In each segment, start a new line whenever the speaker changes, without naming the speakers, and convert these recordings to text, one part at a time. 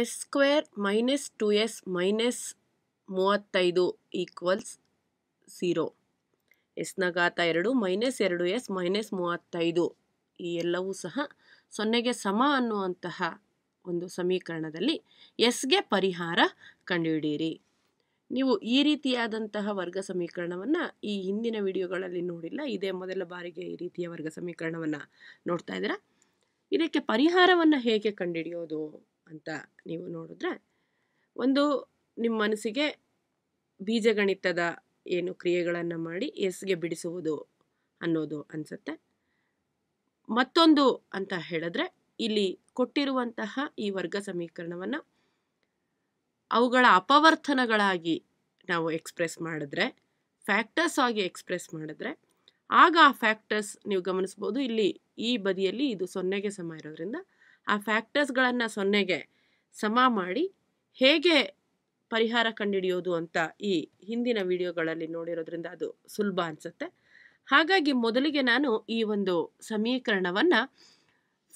S square minus two S minus ಮೂವತ್ತೈದು equals zero ಎಸ್ನ ಘಾತ ಎರಡು ಮೈನಸ್ ಎರಡು ಎಸ್ ಮೈನಸ್ ಮೂವತ್ತೈದು ಈ ಎಲ್ಲವೂ ಸಹ ಸೊನ್ನೆಗೆ ಸಮ ಅನ್ನುವಂತಹ ಒಂದು ಸಮೀಕರಣದಲ್ಲಿ ಎಸ್ಗೆ ಪರಿಹಾರ ಕಂಡುಹಿಡಿಯಿರಿ ನೀವು ಈ ರೀತಿಯಾದಂತಹ ವರ್ಗ ಸಮೀಕರಣವನ್ನು ಈ ಹಿಂದಿನ ವಿಡಿಯೋಗಳಲ್ಲಿ ನೋಡಿಲ್ಲ ಇದೇ ಮೊದಲ ಬಾರಿಗೆ ಈ ರೀತಿಯ ವರ್ಗ ಸಮೀಕರಣವನ್ನು ನೋಡ್ತಾ ಇದ್ದೀರಾ ಇದಕ್ಕೆ ಪರಿಹಾರವನ್ನು ಹೇಗೆ ಕಂಡುಹಿಡಿಯೋದು ಅಂತ ನೀವು ನೋಡಿದ್ರೆ ಒಂದು ನಿಮ್ಮ ಮನಸ್ಸಿಗೆ ಬೀಜಗಣಿತದ ಏನು ಕ್ರಿಯೆಗಳನ್ನು ಮಾಡಿ ಎಸ್ಗೆ ಬಿಡಿಸುವುದು ಅನ್ನೋದು ಅನಿಸುತ್ತೆ ಮತ್ತೊಂದು ಅಂತ ಹೇಳಿದ್ರೆ ಇಲ್ಲಿ ಕೊಟ್ಟಿರುವಂತಹ ಈ ವರ್ಗ ಸಮೀಕರಣವನ್ನು ಅವುಗಳ ಅಪವರ್ತನಗಳಾಗಿ ನಾವು ಎಕ್ಸ್ಪ್ರೆಸ್ ಮಾಡಿದ್ರೆ ಫ್ಯಾಕ್ಟರ್ಸ್ ಆಗಿ ಎಕ್ಸ್ಪ್ರೆಸ್ ಮಾಡಿದ್ರೆ ಆಗ ಆ ಫ್ಯಾಕ್ಟರ್ಸ್ ನೀವು ಗಮನಿಸ್ಬೋದು ಇಲ್ಲಿ ಈ ಬದಿಯಲ್ಲಿ ಇದು ಸೊನ್ನೆಗೆ ಸಮ ಇರೋದ್ರಿಂದ ಆ ಫ್ಯಾಕ್ಟರ್ಸ್ಗಳನ್ನು ಸೊನ್ನೆಗೆ ಸಮ ಮಾಡಿ ಹೇಗೆ ಪರಿಹಾರ ಕಂಡುಹಿಡಿಯೋದು ಅಂತ ಈ ಹಿಂದಿನ ವಿಡಿಯೋಗಳಲ್ಲಿ ನೋಡಿರೋದ್ರಿಂದ ಅದು ಸುಲಭ ಅನಿಸುತ್ತೆ ಹಾಗಾಗಿ ಮೊದಲಿಗೆ ನಾನು ಈ ಒಂದು ಸಮೀಕರಣವನ್ನು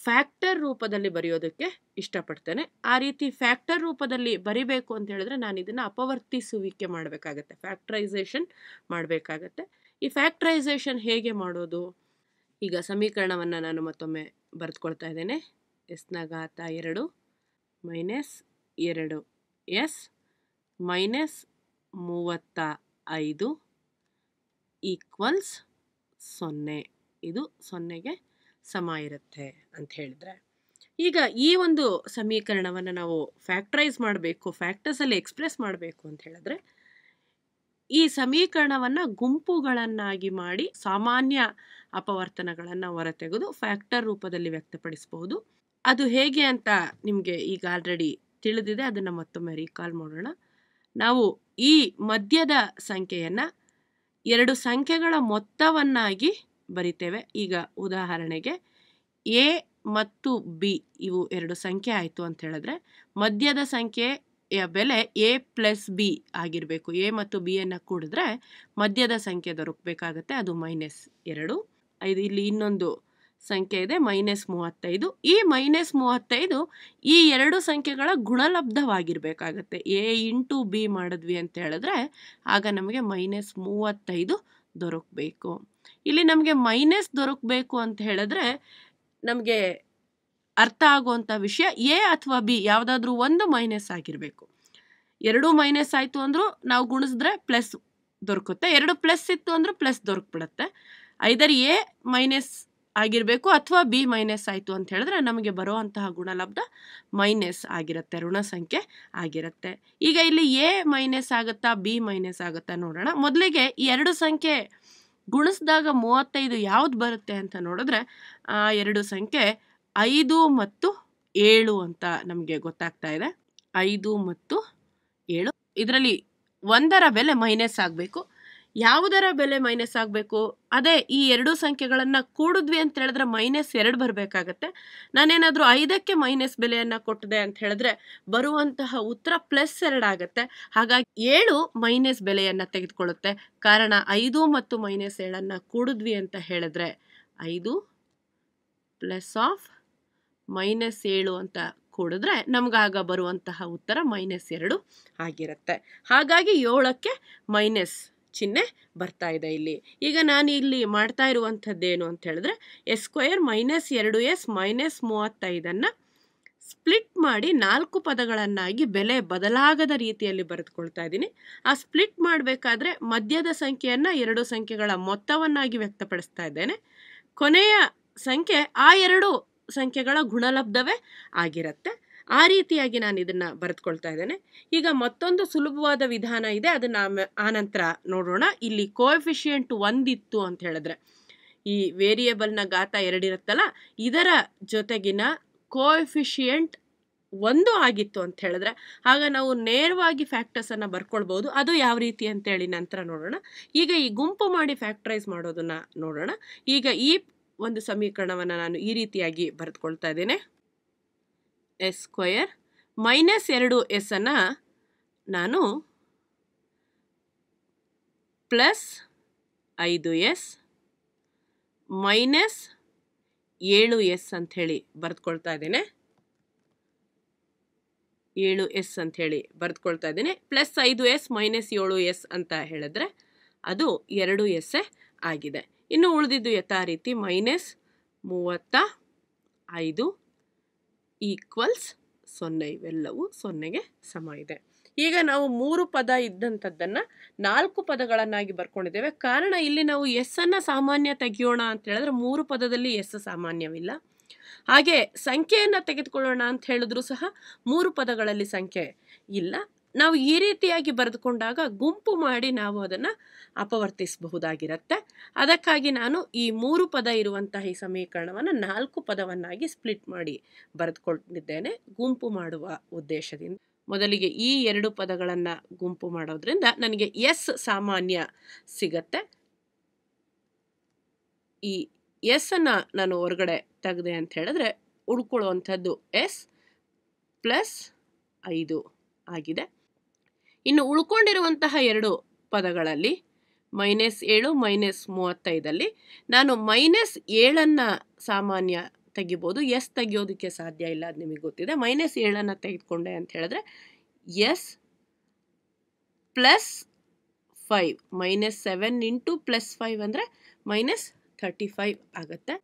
ಫ್ಯಾಕ್ಟರ್ ರೂಪದಲ್ಲಿ ಬರೆಯೋದಕ್ಕೆ ಇಷ್ಟಪಡ್ತೇನೆ ಆ ರೀತಿ ಫ್ಯಾಕ್ಟರ್ ರೂಪದಲ್ಲಿ ಬರಿಬೇಕು ಅಂತ ಹೇಳಿದ್ರೆ ನಾನು ಇದನ್ನು ಅಪವರ್ತಿಸುವಿಕೆ ಮಾಡಬೇಕಾಗತ್ತೆ ಫ್ಯಾಕ್ಟ್ರೈಸೇಷನ್ ಮಾಡಬೇಕಾಗತ್ತೆ ಈ ಫ್ಯಾಕ್ಟ್ರೈಸೇಷನ್ ಹೇಗೆ ಮಾಡೋದು ಈಗ ಸಮೀಕರಣವನ್ನು ನಾನು ಮತ್ತೊಮ್ಮೆ ಬರೆದುಕೊಳ್ತಾ ಇದ್ದೇನೆ ಎಸ್ನ ಘಾತ ಎರಡು ಮೈನಸ್ ಎರಡು ಎಸ್ ಮೈನಸ್ ಮೂವತ್ತ ಐದು ಈಕ್ವಲ್ಸ್ ಸೊನ್ನೆ ಇದು ಸೊನ್ನೆಗೆ ಸಮ ಇರುತ್ತೆ ಅಂತ ಹೇಳಿದ್ರೆ ಈಗ ಈ ಒಂದು ಸಮೀಕರಣವನ್ನು ನಾವು ಫ್ಯಾಕ್ಟ್ರೈಸ್ ಮಾಡಬೇಕು ಫ್ಯಾಕ್ಟರ್ಸಲ್ಲಿ ಎಕ್ಸ್ಪ್ರೆಸ್ ಮಾಡಬೇಕು ಅಂತ ಹೇಳಿದ್ರೆ ಈ ಸಮೀಕರಣವನ್ನು ಗುಂಪುಗಳನ್ನಾಗಿ ಮಾಡಿ ಸಾಮಾನ್ಯ ಅಪವರ್ತನಗಳನ್ನು ಹೊರತೆಗೆದು ಫ್ಯಾಕ್ಟರ್ ರೂಪದಲ್ಲಿ ವ್ಯಕ್ತಪಡಿಸಬಹುದು ಅದು ಹೇಗೆ ಅಂತ ನಿಮಗೆ ಈಗ ಆಲ್ರೆಡಿ ತಿಳಿದಿದೆ ಅದನ್ನು ಮತ್ತೊಮ್ಮೆ ರೀಕಾಲ್ ಮಾಡೋಣ ನಾವು ಈ ಮದ್ಯದ ಸಂಖ್ಯೆಯನ್ನು ಎರಡು ಸಂಖ್ಯೆಗಳ ಮೊತ್ತವನ್ನಾಗಿ ಬರಿತೇವೆ ಈಗ ಉದಾಹರಣೆಗೆ ಎ ಮತ್ತು ಬಿ ಇವು ಎರಡು ಸಂಖ್ಯೆ ಆಯಿತು ಅಂತ ಹೇಳಿದ್ರೆ ಮದ್ಯದ ಸಂಖ್ಯೆಯ ಬೆಲೆ ಎ ಪ್ಲಸ್ ಬಿ ಆಗಿರಬೇಕು ಎ ಮತ್ತು ಬಿಯನ್ನು ಕೂಡಿದ್ರೆ ಮದ್ಯದ ಸಂಖ್ಯೆ ದೊರಕಬೇಕಾಗತ್ತೆ ಅದು ಮೈನಸ್ ಎರಡು ಇದು ಇಲ್ಲಿ ಇನ್ನೊಂದು ಸಂಖ್ಯೆ ಇದೆ ಮೈನಸ್ ಮೂವತ್ತೈದು ಈ ಮೈನಸ್ ಮೂವತ್ತೈದು ಈ ಎರಡು ಸಂಖ್ಯೆಗಳ ಗುಣಲಬ್ಧವಾಗಿರಬೇಕಾಗತ್ತೆ ಎ ಇಂಟು ಬಿ ಮಾಡಿದ್ವಿ ಅಂತ ಹೇಳಿದ್ರೆ ಆಗ ನಮಗೆ ಮೈನಸ್ ಮೂವತ್ತೈದು ದೊರಕಬೇಕು ಇಲ್ಲಿ ನಮಗೆ ಮೈನಸ್ ದೊರಕಬೇಕು ಅಂತ ಹೇಳಿದ್ರೆ ನಮಗೆ ಅರ್ಥ ಆಗುವಂಥ ವಿಷಯ ಎ ಅಥವಾ ಬಿ ಯಾವುದಾದ್ರೂ ಒಂದು ಮೈನಸ್ ಆಗಿರಬೇಕು ಎರಡು ಮೈನಸ್ ಆಯಿತು ಅಂದರೂ ನಾವು ಗುಣಿಸಿದ್ರೆ ಪ್ಲಸ್ ದೊರಕುತ್ತೆ ಎರಡು ಪ್ಲಸ್ ಇತ್ತು ಅಂದರೂ ಪ್ಲಸ್ ದೊರಕ್ಬಿಡುತ್ತೆ ಐದರ್ ಎ ಮೈನಸ್ ಆಗಿರಬೇಕು ಅಥವಾ ಬಿ ಮೈನಸ್ ಆಯಿತು ಅಂತ ಹೇಳಿದ್ರೆ ನಮಗೆ ಬರುವಂತಹ ಗುಣಲಬ್ಧ ಮೈನಸ್ ಆಗಿರುತ್ತೆ ಋಣ ಸಂಖ್ಯೆ ಆಗಿರುತ್ತೆ ಈಗ ಇಲ್ಲಿ ಎ ಮೈನಸ್ ಆಗುತ್ತಾ ಬಿ ಮೈನಸ್ ಆಗುತ್ತಾ ನೋಡೋಣ ಮೊದಲಿಗೆ ಎರಡು ಸಂಖ್ಯೆ ಗುಣಿಸಿದಾಗ ಮೂವತ್ತೈದು ಯಾವ್ದು ಬರುತ್ತೆ ಅಂತ ನೋಡಿದ್ರೆ ಆ ಎರಡು ಸಂಖ್ಯೆ ಐದು ಮತ್ತು ಏಳು ಅಂತ ನಮಗೆ ಗೊತ್ತಾಗ್ತಾ ಇದೆ ಐದು ಮತ್ತು ಏಳು ಇದರಲ್ಲಿ ಒಂದರ ಬೆಲೆ ಮೈನಸ್ ಆಗಬೇಕು ಯಾವುದರ ಬೆಲೆ ಮೈನಸ್ ಆಗಬೇಕು ಅದೇ ಈ ಎರಡು ಸಂಖ್ಯೆಗಳನ್ನು ಕೂಡಿದ್ವಿ ಅಂತ ಹೇಳಿದ್ರೆ ಮೈನಸ್ ಎರಡು ಬರಬೇಕಾಗತ್ತೆ ನಾನೇನಾದರೂ ಐದಕ್ಕೆ ಮೈನಸ್ ಬೆಲೆಯನ್ನು ಕೊಟ್ಟಿದೆ ಅಂತ ಹೇಳಿದ್ರೆ ಬರುವಂತಹ ಉತ್ತರ ಪ್ಲಸ್ ಎರಡು ಆಗುತ್ತೆ ಹಾಗಾಗಿ ಏಳು ಮೈನಸ್ ಬೆಲೆಯನ್ನು ತೆಗೆದುಕೊಳ್ಳುತ್ತೆ ಕಾರಣ ಐದು ಮತ್ತು ಮೈನಸ್ ಏಳನ್ನು ಕೂಡಿದ್ವಿ ಅಂತ ಹೇಳಿದ್ರೆ ಐದು ಪ್ಲಸ್ ಆಫ್ ಮೈನಸ್ ಏಳು ಅಂತ ಕೂಡಿದ್ರೆ ನಮಗಾಗ ಬರುವಂತಹ ಉತ್ತರ ಮೈನಸ್ ಎರಡು ಆಗಿರುತ್ತೆ ಹಾಗಾಗಿ ಏಳಕ್ಕೆ ಮೈನಸ್ ಚಿಹ್ನೆ ಬರ್ತಾ ಇದೆ ಇಲ್ಲಿ ಈಗ ನಾನು ಇಲ್ಲಿ ಮಾಡ್ತಾ ಇರುವಂಥದ್ದೇನು ಅಂತ ಹೇಳಿದ್ರೆ ಎಸ್ ಸ್ಕ್ವಯರ್ ಮೈನಸ್ ಎರಡು ಎಸ್ ಮೈನಸ್ ಮೂವತ್ತೈದನ್ನು ಸ್ಪ್ಲಿಟ್ ಮಾಡಿ ನಾಲ್ಕು ಪದಗಳನ್ನಾಗಿ ಬೆಲೆ ಬದಲಾಗದ ರೀತಿಯಲ್ಲಿ ಬರೆದುಕೊಳ್ತಾ ಇದ್ದೀನಿ ಆ ಸ್ಪ್ಲಿಟ್ ಮಾಡಬೇಕಾದ್ರೆ ಮಧ್ಯದ ಸಂಖ್ಯೆಯನ್ನು ಎರಡು ಸಂಖ್ಯೆಗಳ ಮೊತ್ತವನ್ನಾಗಿ ವ್ಯಕ್ತಪಡಿಸ್ತಾ ಇದ್ದೇನೆ ಕೊನೆಯ ಸಂಖ್ಯೆ ಆ ಎರಡು ಸಂಖ್ಯೆಗಳ ಗುಣಲಬ್ಧವೇ ಆಗಿರುತ್ತೆ ಆ ರೀತಿಯಾಗಿ ನಾನು ಇದನ್ನು ಬರೆದುಕೊಳ್ತಾ ಇದ್ದೇನೆ ಈಗ ಮತ್ತೊಂದು ಸುಲಭವಾದ ವಿಧಾನ ಇದೆ ಅದನ್ನು ಆನಂತರ ನೋಡೋಣ ಇಲ್ಲಿ ಕೋಎಫಿಷಿಯೆಂಟ್ ಒಂದಿತ್ತು ಅಂತ ಹೇಳಿದ್ರೆ ಈ ವೇರಿಯೇಬಲ್ನ ಗಾತ ಎರಡಿರುತ್ತಲ್ಲ ಇದರ ಜೊತೆಗಿನ ಕೋಎಫಿಷಿಯೆಂಟ್ ಒಂದು ಆಗಿತ್ತು ಅಂತ ಹೇಳಿದ್ರೆ ಆಗ ನಾವು ನೇರವಾಗಿ ಫ್ಯಾಕ್ಟರ್ಸನ್ನು ಬರ್ಕೊಳ್ಬೋದು ಅದು ಯಾವ ರೀತಿ ಅಂತೇಳಿ ನಂತರ ನೋಡೋಣ ಈಗ ಈ ಗುಂಪು ಮಾಡಿ ಫ್ಯಾಕ್ಟ್ರೈಸ್ ಮಾಡೋದನ್ನು ನೋಡೋಣ ಈಗ ಈ ಒಂದು ಸಮೀಕರಣವನ್ನು ನಾನು ಈ ರೀತಿಯಾಗಿ ಬರೆದುಕೊಳ್ತಾ ಇದ್ದೇನೆ ಎಸ್ ಸ್ಕ್ವಯರ್ ಮೈನಸ್ ಎರಡು ಎಸ್ಸನ್ನು ನಾನು ಪ್ಲಸ್ ಐದು ಎಸ್ ಮೈನಸ್ ಏಳು ಎಸ್ ಅಂಥೇಳಿ ಬರೆದುಕೊಳ್ತಾ ಇದ್ದೇನೆ ಏಳು ಎಸ್ ಅಂಥೇಳಿ ಬರೆದುಕೊಳ್ತಾ ಇದ್ದೀನಿ ಪ್ಲಸ್ ಐದು ಎಸ್ ಮೈನಸ್ ಏಳು ಎಸ್ ಅಂತ ಹೇಳಿದ್ರೆ ಅದು ಎರಡು ಎಸ್ಸೆ ಆಗಿದೆ ಇನ್ನು ಉಳಿದಿದ್ದು ಯಥಾ ರೀತಿ ಮೈನಸ್ ಮೂವತ್ತ ಐದು ಈಕ್ವಲ್ಸ್ ಸೊನ್ನೆ ಇವೆಲ್ಲವೂ ಸೊನ್ನೆಗೆ ಸಮ ಇದೆ ಈಗ ನಾವು ಮೂರು ಪದ ಇದ್ದಂಥದ್ದನ್ನು ನಾಲ್ಕು ಪದಗಳನ್ನಾಗಿ ಬರ್ಕೊಂಡಿದ್ದೇವೆ ಕಾರಣ ಇಲ್ಲಿ ನಾವು ಎಸ್ ಅನ್ನು ಸಾಮಾನ್ಯ ತೆಗೆಯೋಣ ಅಂತ ಹೇಳಿದ್ರೆ ಮೂರು ಪದದಲ್ಲಿ ಎಸ್ ಸಾಮಾನ್ಯವಿಲ್ಲ ಹಾಗೆ ಸಂಖ್ಯೆಯನ್ನು ತೆಗೆದುಕೊಳ್ಳೋಣ ಅಂತ ಹೇಳಿದ್ರು ಸಹ ಮೂರು ಪದಗಳಲ್ಲಿ ಸಂಖ್ಯೆ ಇಲ್ಲ ನಾವು ಈ ರೀತಿಯಾಗಿ ಬರೆದುಕೊಂಡಾಗ ಗುಂಪು ಮಾಡಿ ನಾವು ಅದನ್ನು ಅಪವರ್ತಿಸಬಹುದಾಗಿರುತ್ತೆ ಅದಕ್ಕಾಗಿ ನಾನು ಈ ಮೂರು ಪದ ಇರುವಂತಹ ಈ ಸಮೀಕರಣವನ್ನು ನಾಲ್ಕು ಪದವನ್ನಾಗಿ ಸ್ಪ್ಲಿಟ್ ಮಾಡಿ ಬರೆದುಕೊಂಡಿದ್ದೇನೆ ಗುಂಪು ಮಾಡುವ ಉದ್ದೇಶದಿಂದ ಮೊದಲಿಗೆ ಈ ಎರಡು ಪದಗಳನ್ನು ಗುಂಪು ಮಾಡೋದ್ರಿಂದ ನನಗೆ ಎಸ್ ಸಾಮಾನ್ಯ ಸಿಗತ್ತೆ ಈ ಎಸ್ ಅನ್ನು ನಾನು ಹೊರಗಡೆ ತೆಗೆದೆ ಅಂತ ಹೇಳಿದ್ರೆ ಉಳ್ಕೊಳ್ಳುವಂಥದ್ದು ಎಸ್ ಪ್ಲಸ್ ಐದು ಆಗಿದೆ ಇನ್ನು ಉಳ್ಕೊಂಡಿರುವಂತಹ ಎರಡು ಪದಗಳಲ್ಲಿ ಮೈನಸ್ ಏಳು ಮೈನಸ್ ಮೂವತ್ತೈದಲ್ಲಿ ನಾನು ಮೈನಸ್ ಏಳನ್ನು ಸಾಮಾನ್ಯ ತೆಗಿಬೋದು ಎಸ್ ತೆಗಿಯೋದಕ್ಕೆ ಸಾಧ್ಯ ಇಲ್ಲ ಅದು ನಿಮಗೆ ಗೊತ್ತಿದೆ ಮೈನಸ್ ಏಳನ್ನು ತೆಗೆದುಕೊಂಡೆ ಅಂತ ಹೇಳಿದ್ರೆ S plus five minus seven into plus five ಅಂದರೆ ಮೈನಸ್ ಥರ್ಟಿ ಫೈವ್ ಆಗುತ್ತೆ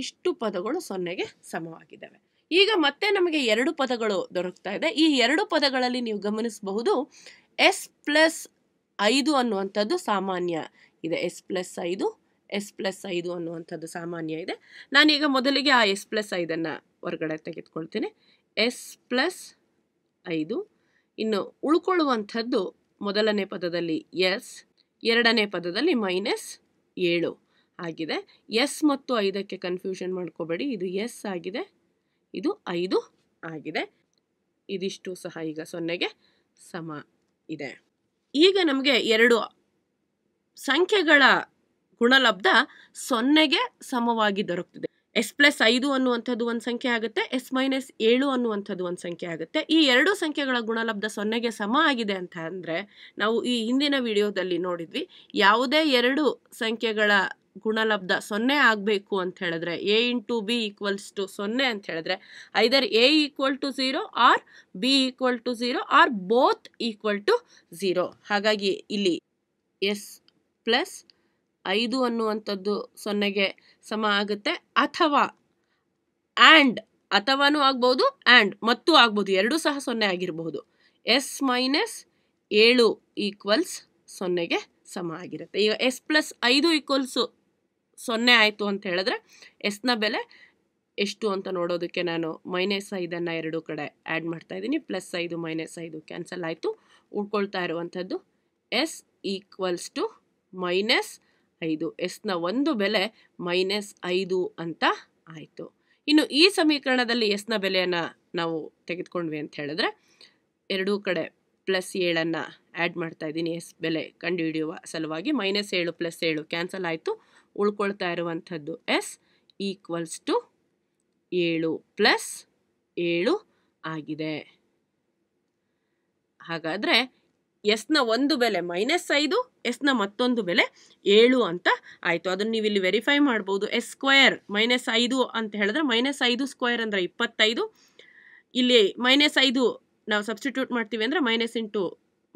ಇಷ್ಟು ಪದಗಳು ಸೊನ್ನೆಗೆ ಸಮವಾಗಿದ್ದಾವೆ ಈಗ ಮತ್ತೆ ನಮಗೆ ಎರಡು ಪದಗಳು ದೊರಕ್ತಾ ಇದೆ ಈ ಎರಡು ಪದಗಳಲ್ಲಿ ನೀವು ಗಮನಿಸಬಹುದು ಎಸ್ ಪ್ಲಸ್ ಐದು ಅನ್ನುವಂಥದ್ದು ಸಾಮಾನ್ಯ ಇದೆ ಎಸ್ ಪ್ಲಸ್ ಐದು ಎಸ್ ಪ್ಲಸ್ ಐದು ಅನ್ನುವಂಥದ್ದು ಸಾಮಾನ್ಯ ಇದೆ ನಾನೀಗ ಮೊದಲಿಗೆ ಆ ಎಸ್ ಪ್ಲಸ್ ಐದನ್ನು ಹೊರಗಡೆ ತೆಗೆದುಕೊಳ್ತೀನಿ ಎಸ್ ಪ್ಲಸ್ ಐದು ಇನ್ನು ಉಳ್ಕೊಳ್ಳುವಂಥದ್ದು ಮೊದಲನೇ ಪದದಲ್ಲಿ ಎಸ್ ಎರಡನೇ ಪದದಲ್ಲಿ ಮೈನಸ್ ಏಳು ಆಗಿದೆ ಎಸ್ ಮತ್ತು ಐದಕ್ಕೆ ಕನ್ಫ್ಯೂಷನ್ ಮಾಡ್ಕೋಬೇಡಿ ಇದು ಎಸ್ ಆಗಿದೆ ಇದು ಐದು ಆಗಿದೆ ಇದಿಷ್ಟು ಸಹ ಈಗ ಸೊನ್ನೆಗೆ ಸಮ ಇದೆ ಈಗ ನಮಗೆ ಎರಡು ಸಂಖ್ಯೆಗಳ ಗುಣಲಬ್ಧ ಸೊನ್ನೆಗೆ ಸಮವಾಗಿ ದೊರಕ್ತಿದೆ ಎಸ್ ಪ್ಲಸ್ ಐದು ಅನ್ನುವಂಥದ್ದು ಒಂದು ಸಂಖ್ಯೆ ಆಗುತ್ತೆ ಎಸ್ ಮೈನಸ್ ಏಳು ಅನ್ನುವಂಥದ್ದು ಒಂದು ಸಂಖ್ಯೆ ಆಗುತ್ತೆ ಈ ಎರಡು ಸಂಖ್ಯೆಗಳ ಗುಣಲಬ್ಧ ಸೊನ್ನೆಗೆ ಸಮ ಆಗಿದೆ ಅಂತ ಅಂದರೆ ನಾವು ಈ ಹಿಂದಿನ ವಿಡಿಯೋದಲ್ಲಿ ನೋಡಿದ್ವಿ ಯಾವುದೇ ಎರಡು ಸಂಖ್ಯೆಗಳ ಗುಣಲಬ್ಧ ಸೊನ್ನೆ ಆಗಬೇಕು ಅಂತ ಹೇಳಿದ್ರೆ A into B equals to ಸೊನ್ನೆ ಅಂತ ಹೇಳಿದ್ರೆ either A equal to zero or B equal to zero or both equal to zero ಹಾಗಾಗಿ ಇಲ್ಲಿ ಎಸ್ ಪ್ಲಸ್ ಐದು ಅನ್ನುವಂಥದ್ದು ಸೊನ್ನೆಗೆ ಸಮ ಆಗುತ್ತೆ ಅಥವಾ ಆ್ಯಂಡ್ ಅಥವಾನೂ ಆಗ್ಬೋದು ಆ್ಯಂಡ್ ಮತ್ತು ಆಗ್ಬೋದು ಎರಡೂ ಸಹ ಸೊನ್ನೆ ಆಗಿರಬಹುದು ಎಸ್ ಮೈನಸ್ ಏಳು ಈಕ್ವಲ್ಸ್ ಸೊನ್ನೆಗೆ ಸಮ ಆಗಿರುತ್ತೆ ಈಗ ಎಸ್ ಪ್ಲಸ್ ಐದು ಈಕ್ವಲ್ಸು ಸೊನ್ನೆ ಆಯಿತು ಅಂತ ಹೇಳಿದ್ರೆ ಎಸ್ನ ಬೆಲೆ ಎಷ್ಟು ಅಂತ ನೋಡೋದಕ್ಕೆ ನಾನು ಮೈನಸ್ ಐದನ್ನು ಎರಡು ಕಡೆ ಆ್ಯಡ್ ಮಾಡ್ತಾ ಇದ್ದೀನಿ ಪ್ಲಸ್ ಐದು ಮೈನಸ್ ಐದು ಕ್ಯಾನ್ಸಲ್ ಆಯಿತು ಉಳ್ಕೊಳ್ತಾ ಇರುವಂಥದ್ದು ಎಸ್ ಈಕ್ವಲ್ಸ್ ಟು ಮೈನಸ್ ಐದು ಎಸ್ನ ಒಂದು ಬೆಲೆ ಮೈನಸ್ ಐದು ಅಂತ ಆಯಿತು ಇನ್ನು ಈ ಸಮೀಕರಣದಲ್ಲಿ ಎಸ್ನ ಬೆಲೆಯನ್ನು ನಾವು ತೆಗೆದುಕೊಂಡ್ವಿ ಅಂತ ಹೇಳಿದ್ರೆ ಎರಡೂ ಕಡೆ ಪ್ಲಸ್ ಏಳನ್ನು ಆ್ಯಡ್ ಮಾಡ್ತಾ ಇದ್ದೀನಿ ಎಸ್ ಬೆಲೆ ಕಂಡುಹಿಡಿಯುವ ಸಲುವಾಗಿ ಮೈನಸ್ ಏಳು ಪ್ಲಸ್ ಏಳು ಕ್ಯಾನ್ಸಲ್ ಆಯಿತು ಉಳ್ಕೊಳ್ತಾ ಇರುವಂಥದ್ದು ಎಸ್ ಈಕ್ವಲ್ಸ್ ಟು ಏಳು ಪ್ಲಸ್ ಏಳು ಆಗಿದೆ ಹಾಗಾದರೆ ಎಸ್ನ ಒಂದು ಬೆಲೆ ಮೈನಸ್ ಐದು ಎಸ್ನ ಮತ್ತೊಂದು ಬೆಲೆ ಏಳು ಅಂತ ಆಯಿತು ಅದನ್ನು ನೀವು ಇಲ್ಲಿ ವೆರಿಫೈ ಮಾಡ್ಬೋದು ಎಸ್ ಸ್ಕ್ವೇರ್ ಮೈನಸ್ ಐದು ಅಂತ ಹೇಳಿದ್ರೆ ಮೈನಸ್ ಐದು ಸ್ಕ್ವಯರ್ ಅಂದರೆ ಇಪ್ಪತ್ತೈದು ಇಲ್ಲಿ ಮೈನಸ್ ಐದು ನಾವು ಸಬ್ಸ್ಟಿಟ್ಯೂಟ್ ಮಾಡ್ತೀವಿ ಅಂದರೆ ಮೈನಸ್ ಇಂಟು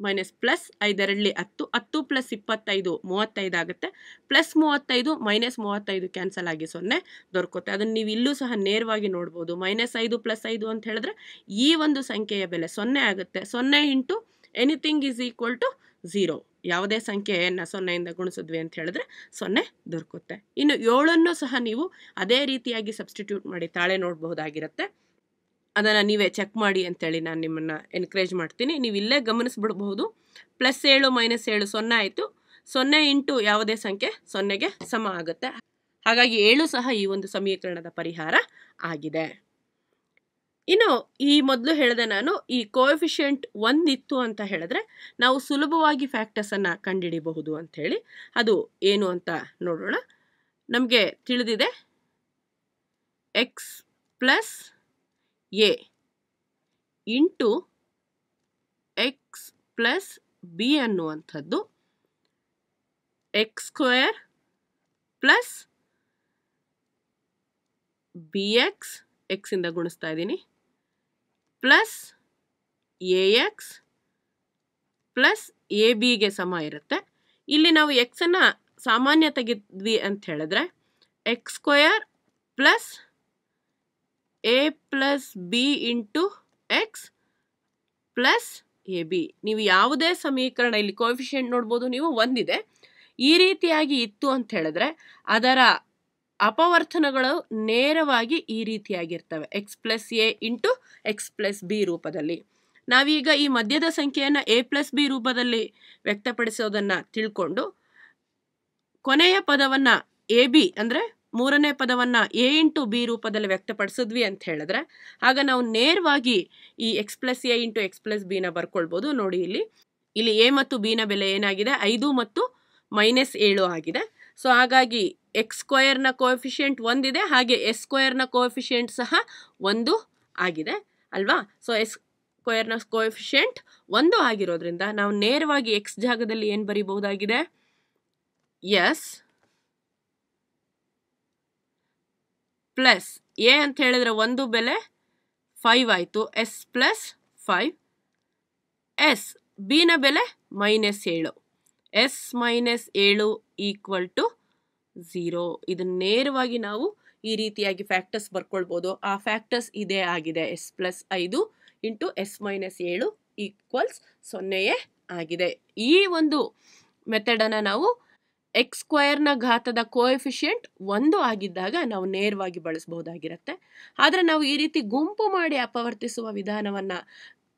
ಮೈನಸ್ ಪ್ಲಸ್ ಐದರಲ್ಲಿ ಹತ್ತು ಹತ್ತು ಪ್ಲಸ್ ಇಪ್ಪತ್ತೈದು ಮೂವತ್ತೈದು ಆಗುತ್ತೆ ಪ್ಲಸ್ ಮೂವತ್ತೈದು ಮೈನಸ್ ಮೂವತ್ತೈದು ಕ್ಯಾನ್ಸಲ್ ಆಗಿ ಸೊನ್ನೆ ದೊರಕುತ್ತೆ ಅದನ್ನು ನೀವು ಇಲ್ಲೂ ಸಹ ನೇರವಾಗಿ ನೋಡ್ಬೋದು ಮೈನಸ್ ಐದು ಪ್ಲಸ್ ಐದು ಅಂತ ಹೇಳಿದ್ರೆ ಈ ಒಂದು ಸಂಖ್ಯೆಯ ಬೆಲೆ ಸೊನ್ನೆ ಆಗುತ್ತೆ ಸೊನ್ನೆ into anything is equal to zero ಯಾವುದೇ ಸಂಖ್ಯೆಯನ್ನು ಸೊನ್ನೆಯಿಂದ ಗುಣಿಸಿದ್ವಿ ಅಂತ ಹೇಳಿದ್ರೆ ಸೊನ್ನೆ ದೊರಕುತ್ತೆ ಇನ್ನು ಏಳನ್ನು ಸಹ ನೀವು ಅದೇ ರೀತಿಯಾಗಿ ಸಬ್ಸ್ಟಿಟ್ಯೂಟ್ ಮಾಡಿ ತಾಳೆ ನೋಡಬಹುದಾಗಿರುತ್ತೆ ಅದನ್ನು ನೀವೇ ಚೆಕ್ ಮಾಡಿ ಅಂತೇಳಿ ನಾನು ನಿಮ್ಮನ್ನು ಎನ್ಕರೇಜ್ ಮಾಡ್ತೀನಿ ನೀವು ಇಲ್ಲೇ ಗಮನಿಸ್ಬಿಡ್ಬಹುದು ಪ್ಲಸ್ ಏಳು ಮೈನಸ್ ಏಳು ಸೊನ್ನೆ ಆಯಿತು ಸೊನ್ನೆ ಇಂಟು ಯಾವುದೇ ಸಂಖ್ಯೆ ಸೊನ್ನೆಗೆ ಸಮ ಆಗುತ್ತೆ ಹಾಗಾಗಿ ಏಳು ಸಹ ಈ ಒಂದು ಸಮೀಕರಣದ ಪರಿಹಾರ ಆಗಿದೆ ಇನ್ನು ಈ ಮೊದಲು ಹೇಳಿದೆ ನಾನು ಈ ಕೋಎಫಿಷಿಯಂಟ್ ಒಂದಿತ್ತು ಅಂತ ಹೇಳಿದ್ರೆ ನಾವು ಸುಲಭವಾಗಿ ಫ್ಯಾಕ್ಟರ್ಸನ್ನು ಕಂಡುಹಿಡಿಬಹುದು ಅಂಥೇಳಿ ಅದು ಏನು ಅಂತ ನೋಡೋಣ ನಮಗೆ ತಿಳಿದಿದೆ X plus A into X plus B ಅನ್ನುವಂಥದ್ದು X square plus B X ಎಕ್ಸಿಂದ ಗುಣಿಸ್ತಾ ಇದ್ದೀನಿ plus A X plus A ಬಿಗೆ ಸಮ ಇರುತ್ತೆ ಇಲ್ಲಿ ನಾವು ಎಕ್ಸನ್ನು ಸಾಮಾನ್ಯ ತೆಗೆದ್ವಿ ಅಂತ ಹೇಳಿದ್ರೆ X square plus A plus B into X plus A B ನೀವು ಯಾವುದೇ ಸಮೀಕರಣ ಇಲ್ಲಿ ಕೋಎಫಿಷಿಯೆಂಟ್ ನೋಡ್ಬೋದು ನೀವು ಒಂದಿದೆ ಈ ರೀತಿಯಾಗಿ ಇತ್ತು ಅಂತ ಹೇಳಿದ್ರೆ ಅದರ ಅಪವರ್ತನಗಳು ನೇರವಾಗಿ ಈ ರೀತಿಯಾಗಿರ್ತವೆ X plus A into X plus B ರೂಪದಲ್ಲಿ ನಾವೀಗ ಈ ಮಧ್ಯದ ಸಂಖ್ಯೆಯನ್ನು ಎ ಪ್ಲಸ್ ಬಿ ರೂಪದಲ್ಲಿ ವ್ಯಕ್ತಪಡಿಸೋದನ್ನು ತಿಳ್ಕೊಂಡು ಕೊನೆಯ ಪದವನ್ನು ಎ ಬಿ ಅಂದರೆ ಮೂರನೇ ಪದವನ್ನು ಎ ಇಂಟು ಬಿ ರೂಪದಲ್ಲಿ ವ್ಯಕ್ತಪಡಿಸಿದ್ವಿ ಅಂತ ಹೇಳಿದ್ರೆ ಆಗ ನಾವು ನೇರವಾಗಿ ಈ X plus A into X plus ಬಿನ ಬರ್ಕೊಳ್ಬೋದು ನೋಡಿ ಇಲ್ಲಿ ಇಲ್ಲಿ ಎ ಮತ್ತು ಬಿನ ಬೆಲೆ ಏನಾಗಿದೆ ಐದು ಮತ್ತು ಮೈನಸ್ ಏಳು ಆಗಿದೆ ಸೊ ಹಾಗಾಗಿ ಎಕ್ಸ್ ಸ್ಕ್ವಯರ್ನ ಕೋಎಫಿಷಿಯೆಂಟ್ ಒಂದಿದೆ ಹಾಗೆ ಎಸ್ ಸ್ಕ್ವಯರ್ನ ಕೋಎಫಿಷಿಯೆಂಟ್ ಸಹ ಒಂದು ಆಗಿದೆ ಅಲ್ವಾ ಸೊ ಎಸ್ ಸ್ಕ್ವಯರ್ನ ಕೋಎಫಿಷಿಯೆಂಟ್ ಒಂದು ಆಗಿರೋದ್ರಿಂದ ನಾವು ನೇರವಾಗಿ ಎಕ್ಸ್ ಜಾಗದಲ್ಲಿ ಏನು ಬರೀಬಹುದಾಗಿದೆ ಎಸ್ ಪ್ಲಸ್ ಎ ಅಂತ ಹೇಳಿದ್ರೆ ಒಂದು ಬೆಲೆ ಫೈವ್ ಆಯಿತು ಎಸ್ ಪ್ಲಸ್ ಫೈವ್ ಎಸ್ ಬಿನ ಬೆಲೆ ಮೈನಸ್ ಏಳು ಎಸ್ ಮೈನಸ್ ಏಳು ಈಕ್ವಲ್ ಟು ಝೀರೋ ಇದನ್ನು ನೇರವಾಗಿ ನಾವು ಈ ರೀತಿಯಾಗಿ ಫ್ಯಾಕ್ಟರ್ಸ್ ಬರ್ಕೊಳ್ಬೋದು ಆ ಫ್ಯಾಕ್ಟರ್ಸ್ ಇದೇ ಆಗಿದೆ ಎಸ್ ಪ್ಲಸ್ ಐದು ಇಂಟು ಎಸ್ ಮೈನಸ್ ಏಳು ಈಕ್ವಲ್ಸ್ ಸೊನ್ನೆಯೇ ಆಗಿದೆ ಈ ಒಂದು ಮೆಥಡನ್ನು ನಾವು ಎಕ್ಸ್ ಸ್ಕ್ವಯರ್ನ ಘಾತದ ಕೋಎಫಿಷಿಯೆಂಟ್ ಒಂದು ಆಗಿದ್ದಾಗ ನಾವು ನೇರವಾಗಿ ಬಳಸಬಹುದಾಗಿರುತ್ತೆ ಆದರೆ ನಾವು ಈ ರೀತಿ ಗುಂಪು ಮಾಡಿ ಅಪವರ್ತಿಸುವ ವಿಧಾನವನ್ನು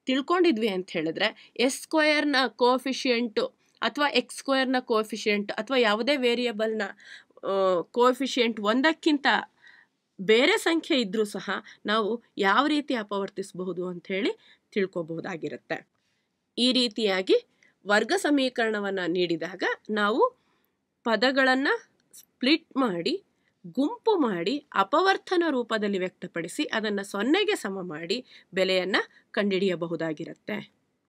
ತಿಳ್ಕೊಂಡಿದ್ವಿ ಅಂತ ಹೇಳಿದ್ರೆ ಎಸ್ ಸ್ಕ್ವಯರ್ನ ಅಥವಾ ಎಕ್ಸ್ ಸ್ಕ್ವಯರ್ನ ಕೋಎಫಿಷಿಯೆಂಟ್ ಅಥವಾ ಯಾವುದೇ ವೇರಿಯಬಲ್ನ ಕೋಫಿಷಿಯೆಂಟ್ ಒಂದಕ್ಕಿಂತ ಬೇರೆ ಸಂಖ್ಯೆ ಇದ್ದರೂ ಸಹ ನಾವು ಯಾವ ರೀತಿ ಅಪವರ್ತಿಸಬಹುದು ಅಂಥೇಳಿ ತಿಳ್ಕೊಬಹುದಾಗಿರುತ್ತೆ ಈ ರೀತಿಯಾಗಿ ವರ್ಗ ಸಮೀಕರಣವನ್ನು ನೀಡಿದಾಗ ನಾವು ಪದಗಳನ್ನು ಸ್ಪ್ಲಿಟ್ ಮಾಡಿ ಗುಂಪು ಮಾಡಿ ಅಪವರ್ತನ ರೂಪದಲ್ಲಿ ವ್ಯಕ್ತಪಡಿಸಿ ಅದನ್ನು ಸೊನ್ನೆಗೆ ಸಮ ಮಾಡಿ ಬೆಲೆಯನ್ನು ಕಂಡುಹಿಡಿಯಬಹುದಾಗಿರುತ್ತೆ